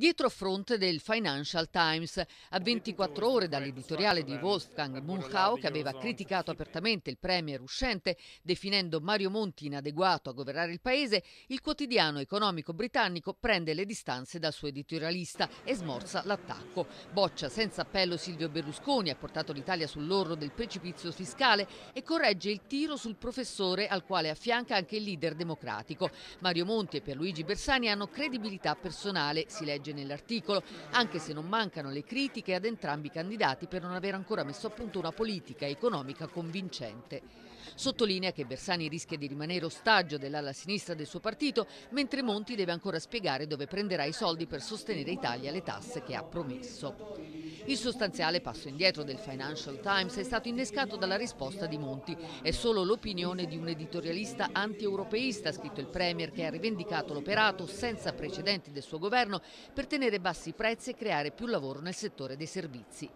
dietro fronte del Financial Times, a 24 ore dall'editoriale di Wolfgang Munchau che aveva criticato apertamente il premier uscente, definendo Mario Monti inadeguato a governare il paese, il quotidiano economico britannico prende le distanze dal suo editorialista e smorza l'attacco. Boccia senza appello Silvio Berlusconi, ha portato l'Italia sull'orlo del precipizio fiscale e corregge il tiro sul professore al quale affianca anche il leader democratico. Mario Monti e Pierluigi Bersani hanno credibilità personale, si legge legge nell'articolo, anche se non mancano le critiche ad entrambi i candidati per non aver ancora messo a punto una politica economica convincente. Sottolinea che Bersani rischia di rimanere ostaggio dell'ala sinistra del suo partito, mentre Monti deve ancora spiegare dove prenderà i soldi per sostenere Italia le tasse che ha promesso. Il sostanziale passo indietro del Financial Times è stato innescato dalla risposta di Monti. È solo l'opinione di un editorialista anti-europeista, scritto il Premier, che ha rivendicato l'operato senza precedenti del suo governo per tenere bassi i prezzi e creare più lavoro nel settore dei servizi.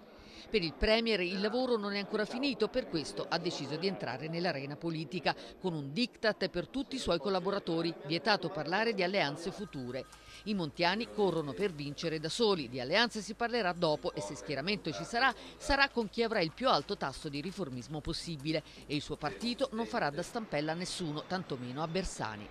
Per il Premier il lavoro non è ancora finito, per questo ha deciso di entrare nell'arena politica con un diktat per tutti i suoi collaboratori, vietato parlare di alleanze future. I montiani corrono per vincere da soli, di alleanze si parlerà dopo e se schieramento ci sarà, sarà con chi avrà il più alto tasso di riformismo possibile e il suo partito non farà da stampella a nessuno, tantomeno a Bersani.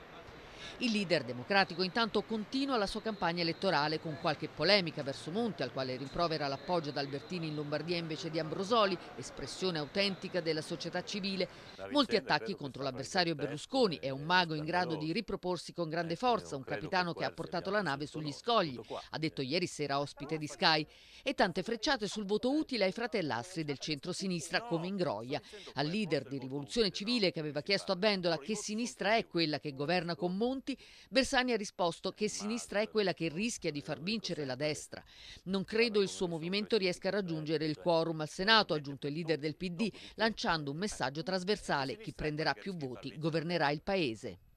Il leader democratico intanto continua la sua campagna elettorale con qualche polemica verso Monti, al quale rimprovera l'appoggio ad Albertini in Lombardia invece di Ambrosoli, espressione autentica della società civile. Molti attacchi contro l'avversario Berlusconi, è un mago in grado di riproporsi con grande forza, un capitano che ha portato la nave sugli scogli, ha detto ieri sera ospite di Sky, e tante frecciate sul voto utile ai fratellastri del centro-sinistra come in Groia. Al leader di Rivoluzione Civile che aveva chiesto a Vendola che sinistra è quella che governa con Monti, Monti, Bersani ha risposto che sinistra è eh, quella che rischia di eh, far vincere la eh, destra. Non credo il suo movimento riesca a raggiungere il quorum al Senato, ha aggiunto il leader del PD, lanciando un messaggio trasversale. Chi prenderà più voti governerà il Paese.